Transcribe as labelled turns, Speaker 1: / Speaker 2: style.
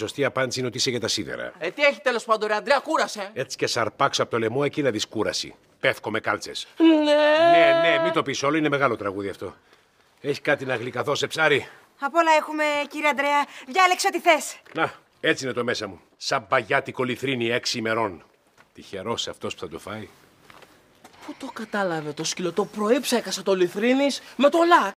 Speaker 1: Σωστή απάντηση είναι ότι είσαι για τα σίδερα.
Speaker 2: Ε, τι έχει τέλος πάντων, ρε Αντρέα, κούρασε.
Speaker 1: Έτσι και σαρπάξω από το λαιμό εκεί να δεις κούραση. Πεύκο με κάλτσες. Ναι. Ναι, ναι, μην το πεις όλο, είναι μεγάλο τραγούδι αυτό. Έχεις κάτι να γλυκαθώ σε ψάρι.
Speaker 3: Απ' όλα έχουμε, κύριε Αντρέα. Διάλεξε ό,τι θες.
Speaker 1: Να, έτσι είναι το μέσα μου. Σαν παγιάτικο λιθρίνι έξι ημερών. Τυχερός αυτός που θα το φάει.
Speaker 4: Πού το κατάλαβε το σκύλο, το πρωί έκασα το λιθρίνης με το λάκ.